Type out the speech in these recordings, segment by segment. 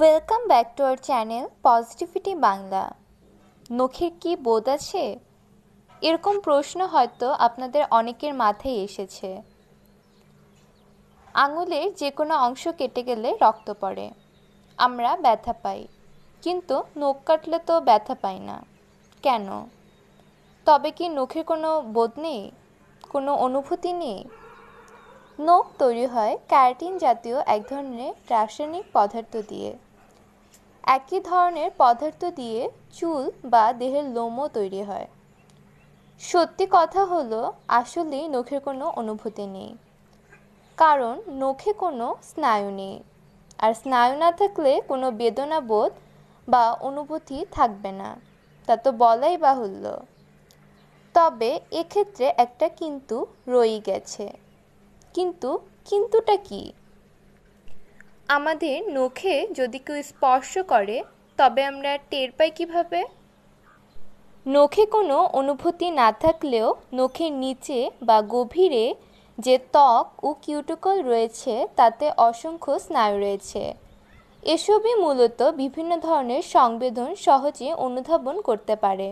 welcome back to our channel positivity Bangla নখের কি বোধ আছে এরকম প্রশ্ন হয়তো আপনাদের অনেকের মাথায় এসেছে আঙুলের যে কোনো অংশ কেটে গেলে রক্ত পড়ে আমরা ব্যথা পাই কিন্তু নখ কাটলে তো ব্যথা পাই না কেন তবে কি নখের কোনো বোধ নেই কোনো অনুভূতি নেই নখ তৈরি হয় ক্যারাটিন জাতীয় এক ধরনের রাসায়নিক পদার্থ দিয়ে একই ধরনের পদার্থ দিয়ে চুল বা দেহের লোমও তৈরি হয় সত্যি কথা হলো আসলেই নখের কোনো অনুভূতি নেই কারণ নখে কোনো স্নায়ু নেই আর স্নায়ু না থাকলে কোনো বেদনা বোধ বা অনুভূতি থাকবে না তা তো বলাই বাহুল্য তবে এক্ষেত্রে একটা কিন্তু রয়ে গেছে কিন্তু কিন্তুটা কী আমাদের নখে যদি কেউ স্পর্শ করে তবে আমরা টের পাই কীভাবে নখে কোনো অনুভূতি না থাকলেও নখের নিচে বা গভীরে যে ত্বক ও কিউটিকল রয়েছে তাতে অসংখ্য স্নায়ু রয়েছে এসবই মূলত বিভিন্ন ধরনের সংবেদন সহজে অনুধাবন করতে পারে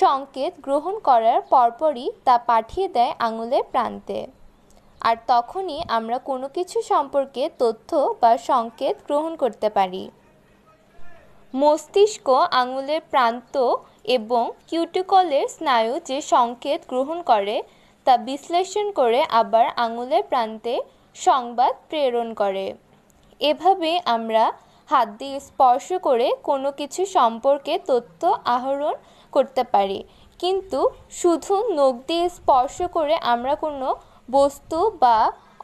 সংকেত গ্রহণ করার পরপরই তা পাঠিয়ে দেয় আঙুলের প্রান্তে আর তখনই আমরা কোনো কিছু সম্পর্কে তথ্য বা সংকেত গ্রহণ করতে পারি মস্তিষ্ক আঙুলের প্রান্ত এবং কিউটিকলের স্নায়ু যে সংকেত গ্রহণ করে তা বিশ্লেষণ করে আবার আঙুলের প্রান্তে সংবাদ প্রেরণ করে এভাবে আমরা হাত দিয়ে স্পর্শ করে কোনো কিছু সম্পর্কে তথ্য আহরণ করতে পারি কিন্তু শুধু নখ দিয়ে স্পর্শ করে আমরা কোনো বস্তু বা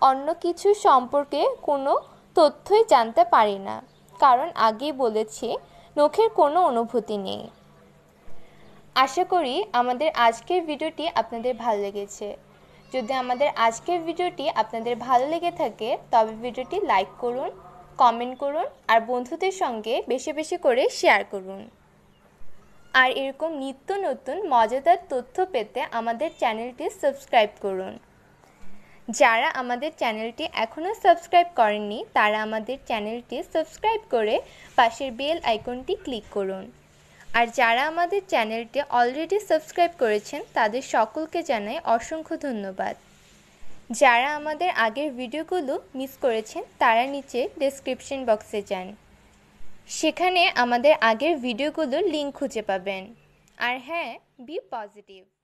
অন্য কিছু সম্পর্কে কোনো তথ্যই জানতে পারি না কারণ আগেই বলেছি নখের কোনো অনুভূতি নেই আশা করি আমাদের আজকের ভিডিওটি আপনাদের ভালো লেগেছে যদি আমাদের আজকের ভিডিওটি আপনাদের ভালো লেগে থাকে তবে ভিডিওটি লাইক করুন কমেন্ট করুন আর বন্ধুদের সঙ্গে বেশি বেশি করে শেয়ার করুন আর এরকম নিত্য নতুন মজাদার তথ্য পেতে আমাদের চ্যানেলটি সাবস্ক্রাইব করুন যারা আমাদের চ্যানেলটি এখনও সাবস্ক্রাইব করেননি তারা আমাদের চ্যানেলটি সাবস্ক্রাইব করে পাশের বেল আইকনটি ক্লিক করুন আর যারা আমাদের চ্যানেলটি অলরেডি সাবস্ক্রাইব করেছেন তাদের সকলকে জানাই অসংখ্য ধন্যবাদ যারা আমাদের আগের ভিডিওগুলো মিস করেছেন তারা নিচে ডেসক্রিপশন বক্সে যান সেখানে আমাদের আগের ভিডিওগুলোর লিঙ্ক খুঁজে পাবেন আর হ্যাঁ বি পজিটিভ